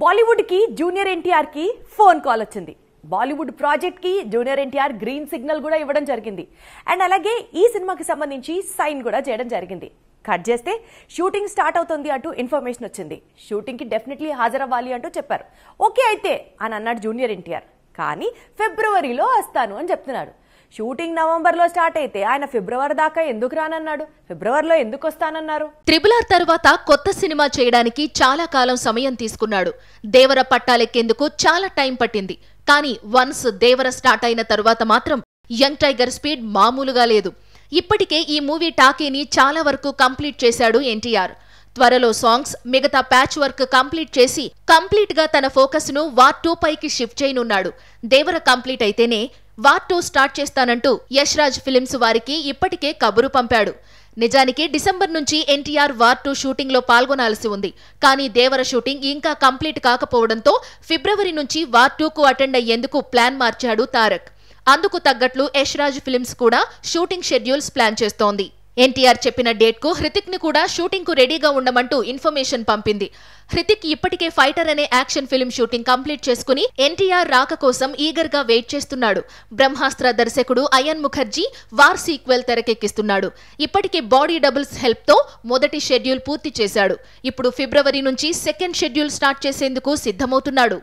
బాలీవుడ్కి junior ఎన్టీఆర్కి phone call వచ్చింది బాలీవుడ్ ప్రాజెక్ట్కి జూనియర్ ఎన్టీఆర్ గ్రీన్ సిగ్నల్ కూడా ఇవ్వడం జరిగింది అండ్ అలాగే ఈ సినిమాకి సంబంధించి సైన్ కూడా చేయడం జరిగింది కట్ చేస్తే షూటింగ్ స్టార్ట్ అవుతుంది అంటూ ఇన్ఫర్మేషన్ వచ్చింది షూటింగ్కి డెఫినెట్లీ హాజరవ్వాలి అంటూ చెప్పారు ఓకే అయితే అని అన్నాడు జూనియర్ ఎన్టీఆర్ కానీ ఫిబ్రవరిలో వస్తాను అని చెప్తున్నాడు షూటింగ్ నవంబర్ లో స్టార్ట్ అయితే ఆయన ఫిబ్రవరి దాకా ఎందుకు రానన్నాడు ఫిబ్రవరిలో ఎందుకు వస్తానన్నారు త్రిబుల్ ఆర్ తర్వాత కొత్త సినిమా చేయడానికి చాలా కాలం సమయం తీసుకున్నాడు దేవర పట్టాలెక్కేందుకు చాలా టైం పట్టింది కానీ వన్స్ దేవర స్టార్ట్ అయిన తరువాత మాత్రం యంగ్ టైగర్ స్పీడ్ మామూలుగా లేదు ఇప్పటికే ఈ మూవీ టాకీని చాలా వరకు కంప్లీట్ చేశాడు ఎన్టీఆర్ త్వరలో సాంగ్స్ మిగతా ప్యాచ్ వర్క్ కంప్లీట్ చేసి కంప్లీట్ గా తన ఫోకస్ ను వార్ టూ పైకి షిఫ్ట్ చేయనున్నాడు దేవర కంప్లీట్ అయితేనే వార్ టూ స్టార్ట్ చేస్తానంటూ రాజ్ ఫిలిమ్స్ వారికి ఇప్పటికే కబురు పంపాడు నిజానికి డిసెంబర్ నుంచి ఎన్టీఆర్ వార్ టూ షూటింగ్లో పాల్గొనాల్సి ఉంది కానీ దేవర షూటింగ్ ఇంకా కంప్లీట్ కాకపోవడంతో ఫిబ్రవరి నుంచి వార్ టూకు అటెండ్ అయ్యేందుకు ప్లాన్ మార్చాడు తారక్ అందుకు తగ్గట్లు రాజ్ ఫిలిమ్స్ కూడా షూటింగ్ షెడ్యూల్స్ ప్లాన్ చేస్తోంది ఎన్టీఆర్ చెప్పిన డేట్కు ని కూడా షూటింగ్కు రెడీగా ఉండమంటూ ఇన్ఫర్మేషన్ పంపింది హృతిక్ ఇప్పటికే ఫైటర్ అనే యాక్షన్ ఫిల్మ్ షూటింగ్ కంప్లీట్ చేసుకుని ఎన్టీఆర్ రాక కోసం ఈగర్ గా వెయిట్ చేస్తున్నాడు బ్రహ్మాస్త్ర దర్శకుడు అయన్ ముఖర్జీ వార్ సీక్వెల్ తెరకెక్కిస్తున్నాడు ఇప్పటికే బాడీ డబుల్స్ హెల్ప్తో మొదటి షెడ్యూల్ పూర్తి చేశాడు ఇప్పుడు ఫిబ్రవరి నుంచి సెకండ్ షెడ్యూల్ స్టార్ట్ చేసేందుకు సిద్ధమవుతున్నాడు